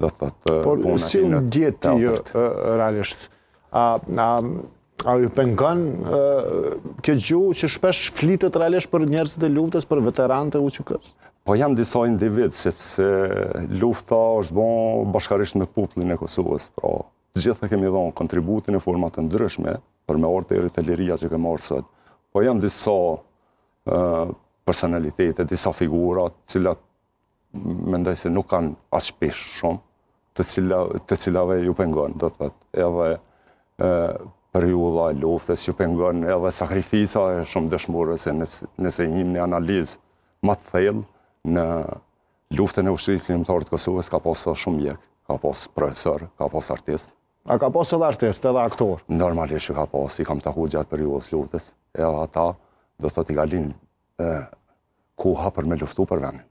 do të punë atë. Por si në ndjet të jo, realisht? A a ju pengon kjo gjuhë që shpesh flitet realisht për njerëzit e luftës, për veteranët e UÇK-s? Po jam disa individ sepse lufta është bën bashkarisht me popullin e Kosovës, pra të gjithë të kemi dhënë kontributin e format të ndryshme për me orë të erit e liria që kemë orë sëtë, Po janë disa personalitete, disa figurat, cilat mendoj se nuk kanë ashpesh shumë, të, të cilave ju pengon, do të thëtë, edhe e, për ju luftës ju pengon, edhe sakrifica e shumë dëshmurë, se nëse njim një analizë më të thellë në luftën e ushtërisë një mëtorë të Kosovës, ka posë shumë jek, ka posë profesor, ka posë artist. A ka posë edhe artist, edhe aktor? Normalisht që ka posë, i kam taku gjatë për ju dhe luftës, edhe ata, do të thëtë i galin e, kuha për me luftu për venin.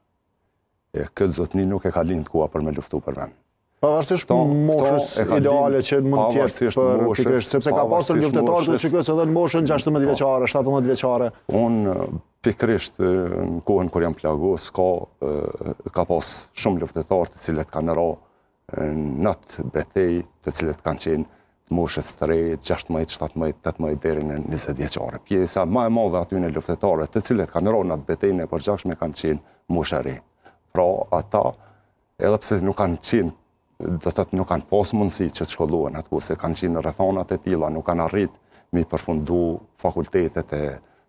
E këtë zotni nuk e ka lindë kuha për me luftu për venin. Pavarësisht moshës ideale që mund të për pikërisht, sepse ka pasur luftetarë të shikës edhe në moshën 16 veqare, 17 veqare. Unë pikërisht në kohën kër jam plagos, ka pas shumë luftetarë të cilët kanë ra në të betej të cilët kanë qenë të moshës të rejtë 16, 17, 18 dheri në 20 veqare. Pjesa ma e madhe aty në luftetarë të cilët kanë ra në të betej në përgjakshme kanë qenë moshë e rejtë. Pra ata, edhe pse nuk kanë qenë do të të nuk kanë posë mundësi që të shkolluën atë ku, se kanë qinë në rëthonat e tila, nuk kanë arritë mi përfundu fakultetet e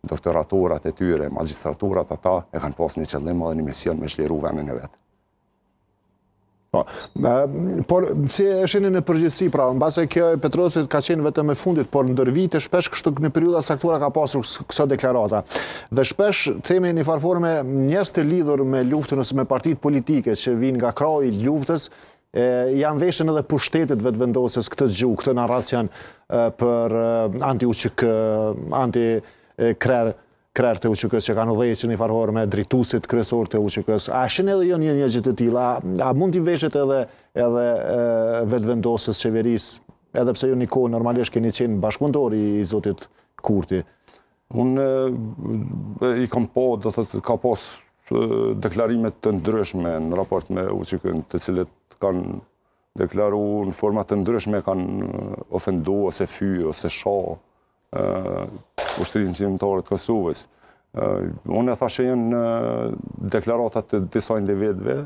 doktoraturat e tyre, magistraturat ata, e kanë posë një qëllimë dhe një mision me shliru venën e vetë. Po, por, si e shenë në përgjithsi, pra, në base kjo e Petrosit ka qenë vetëm e fundit, por në dërvit e shpesh kështu në periudat saktura ka pasur kësa deklarata. Dhe shpesh teme një farforme njës të lidhur me luftën ose me partit politike që vinë nga kraj luftës, janë veshën edhe pushtetit vetë vendosës këtë gjuh, këtë naracian për anti-UQK, anti-krerë, krerë të uqëkës që kanë dhejë që një farëhorë me dritusit kresor të uqëkës. A shënë edhe jo një një gjithë të tila? A mund t'i veshët edhe vetë qeveris? Edhe pse jo një kohë normalisht keni qenë bashkëmëndor i zotit Kurti? Unë i kom po, dhe të të ka pos deklarimet të ndryshme në raport me uqëkën të cilët kanë deklaru në format të ndryshme, kanë uh, ofendu, ose fy, ose sha, u uh, shtërinë që në Kosovës. Kosovës. Uh, unë e thashe jenë deklaratat të disa individve,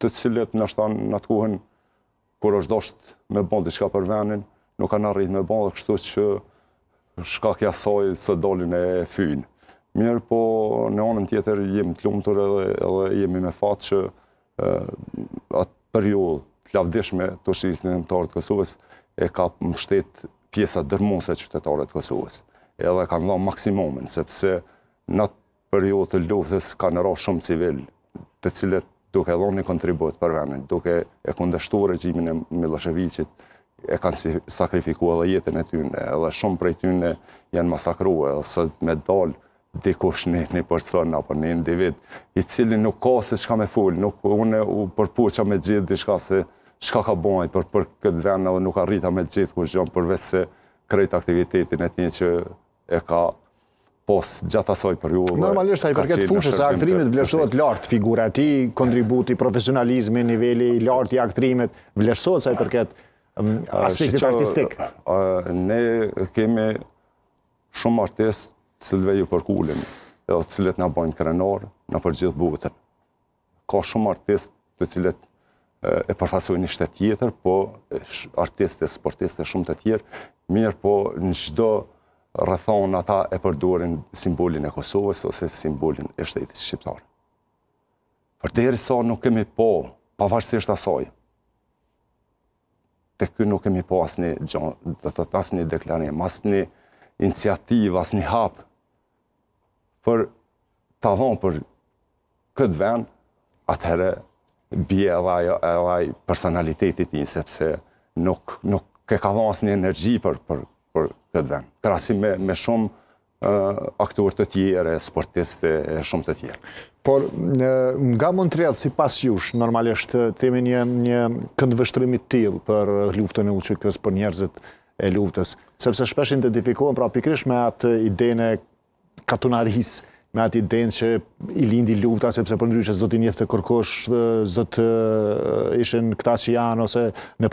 të cilët në shtanë në të kuhën, kur është dosht me bëndi shka për venin, nuk kanë arrit me bëndi, kështu që shka kja sajë së dolin e fyjnë. Mirë po, në anën tjetër, jemi të lumëtur edhe jemi me fatë që për ju të lavdishme të shqizit nëmëtarët Kosovës e ka mështet pjesa dërmuse qytetarët Kosovës. Edhe kanë dha maksimumin, sepse në atë periodë të luftës ka nëra shumë civil të cilët duke dha një kontribut për venin, duke e kundeshtu regjimin e Miloševiqit, e kanë sakrifikua dhe jetën e tyne, edhe shumë prej tyne janë masakrua, edhe sëtë me dalë dikush një, një person apo një individ, i cili nuk ka se shka me full, nuk une u përpusha me gjithë di shka se shka ka bojnë për, për këtë vend edhe nuk arrita me gjithë ku zhjom përveç se krejt aktivitetin e një që e ka pos gjatë për ju. Normalisht sa i përket fushës e aktrimit vlerësohet lartë figura ti, kontributi, profesionalizmi, niveli lartë i aktrimit, vlerësohet sa i përket um, aspektit artistik. Ne kemi shumë artist cilve ju përkullim, edhe cilet nga bojnë krenar, nga për gjithë Ka shumë artist të cilet e përfasoj një shtetë tjetër, po artist e sportist e shumë të tjerë, mirë po në gjdo rëthonë ata e përdorin simbolin e Kosovës ose simbolin e shtetës shqiptarë. Për të sa nuk kemi po, pavarësisht asoj, asaj, të kënë nuk kemi po asë një deklarim, asë një iniciativ, asë një hapë, për të dhonë për këtë ven, atëherë bje edhe edhe personalitetit një, sepse nuk, nuk ke ka dhonë asë një energji për, për, për këtë ven, Krasim me, me shumë uh, të tjere, sportist e shumë të tjere. Por nga Montreal si pas jush, normalisht temi një, një këndvështrimi t'il për luftën e uqëkës për njerëzit e luftës, sepse shpesh identifikohen pra pikrish me atë idene katunaris me ati denë që i lindi lufta, sepse për po nërysh e zotin jetë të kërkosh, zot ishen këta që janë, ose në